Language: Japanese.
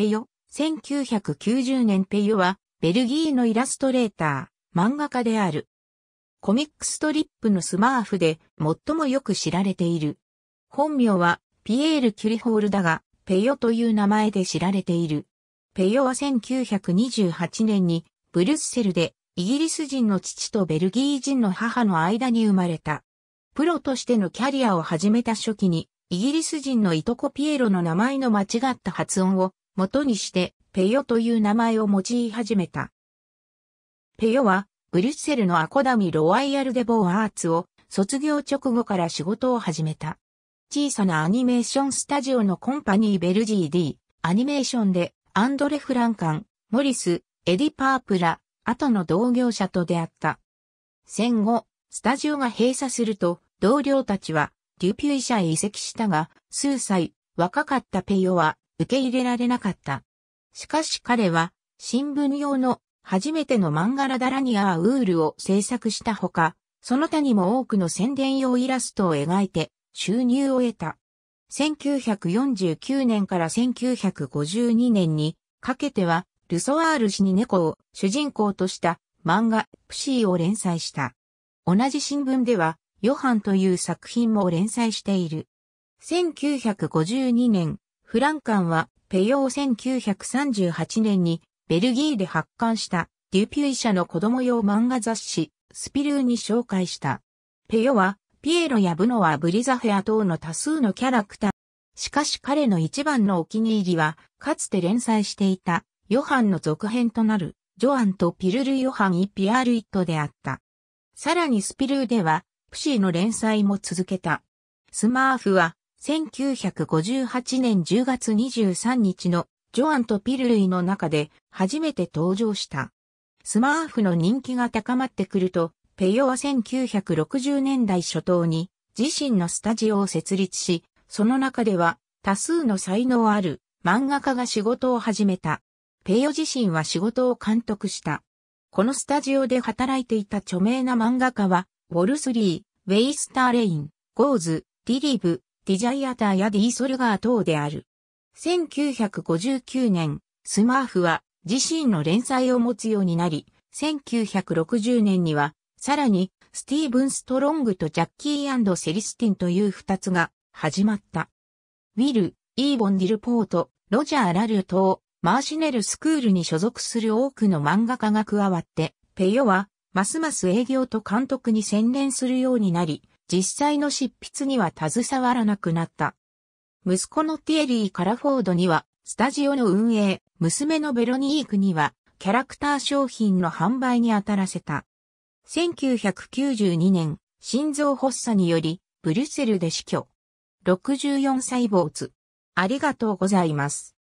ペヨ、1990年ペヨは、ベルギーのイラストレーター、漫画家である。コミックストリップのスマーフで最もよく知られている。本名はピエール・キュリホールだが、ペヨという名前で知られている。ペヨは1928年にブルッセルでイギリス人の父とベルギー人の母の間に生まれた。プロとしてのキャリアを始めた初期に、イギリス人のいとこピエロの名前の間違った発音を元にして、ペヨという名前を用い始めた。ペヨは、ブリュッセルのアコダミ・ロワイヤル・デ・ボー・アーツを卒業直後から仕事を始めた。小さなアニメーションスタジオのコンパニー・ベルジー D、アニメーションで、アンドレ・フランカン、モリス、エディ・パープラ、後の同業者と出会った。戦後、スタジオが閉鎖すると、同僚たちは、デュピュイ社へ移籍したが、数歳、若かったペヨは、受け入れられなかった。しかし彼は、新聞用の初めての漫画ラダラニアーウールを制作したほか、その他にも多くの宣伝用イラストを描いて収入を得た。1949年から1952年にかけては、ルソワール氏に猫を主人公とした漫画プシーを連載した。同じ新聞では、ヨハンという作品も連載している。1952年、フランカンは、ペヨを1938年に、ベルギーで発刊した、デュピュイ社の子供用漫画雑誌、スピルーに紹介した。ペヨは、ピエロやブノワ、ブリザフェア等の多数のキャラクター。しかし彼の一番のお気に入りは、かつて連載していた、ヨハンの続編となる、ジョアンとピルル・ヨハン・イ・ピアール・イットであった。さらにスピルーでは、プシーの連載も続けた。スマーフは、1958年10月23日のジョアンとピル類の中で初めて登場した。スマーフの人気が高まってくると、ペヨは1960年代初頭に自身のスタジオを設立し、その中では多数の才能ある漫画家が仕事を始めた。ペヨ自身は仕事を監督した。このスタジオで働いていた著名な漫画家は、ウォルスリー、ウェイスターレイン、ゴーズ、ディリブ、ディジャイアターやディーソルガー等である。1959年、スマーフは自身の連載を持つようになり、1960年には、さらに、スティーブン・ストロングとジャッキーセリスティンという二つが始まった。ウィル、イーボン・ディルポート、ロジャー・ラル等、マーシネルスクールに所属する多くの漫画家が加わって、ペヨは、ますます営業と監督に専念するようになり、実際の執筆には携わらなくなった。息子のティエリー・カラフォードには、スタジオの運営、娘のベロニークには、キャラクター商品の販売に当たらせた。1992年、心臓発作により、ブリュッセルで死去。64歳坊主。ありがとうございます。